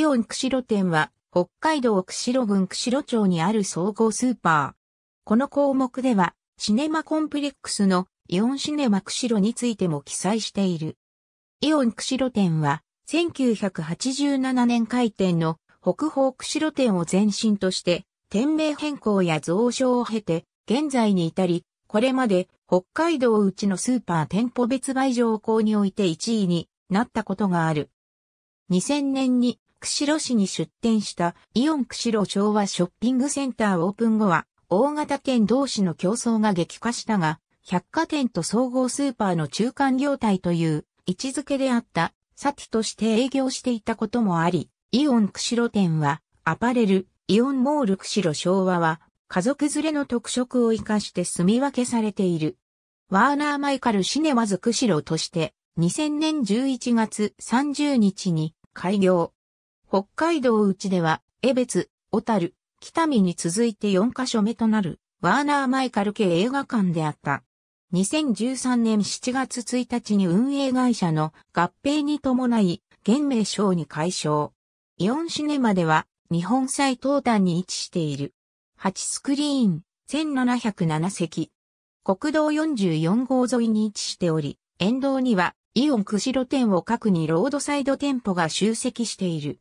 イオン釧路店は、北海道釧路郡釧路町にある総合スーパー。この項目では、シネマコンプレックスのイオンシネマ釧路についても記載している。イオン釧路店は、1987年開店の北方釧路店を前身として、店名変更や増床を経て、現在に至り、これまで北海道うちのスーパー店舗別売場をにおいて1位になったことがある。2000年に釧路市に出店したイオン釧路昭和ショッピングセンターオープン後は、大型店同士の競争が激化したが、百貨店と総合スーパーの中間業態という位置づけであったサティとして営業していたこともあり、イオン釧路店はアパレル、イオンモール釧路昭和は家族連れの特色を活かして住み分けされている。ワーナーマイカルシネマズ釧路として2000年11月30日に開業。北海道内では、江別、小樽、北見に続いて4カ所目となる、ワーナー・マイカル系映画館であった。2013年7月1日に運営会社の合併に伴い、現名賞に解消。イオンシネマでは、日本最東端に位置している。8スクリーン、1707席。国道44号沿いに位置しており、沿道にはイオン釧路店を各にロードサイド店舗が集積している。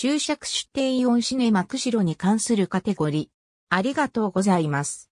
注釈出展4シネマ釧路に関するカテゴリー。ありがとうございます。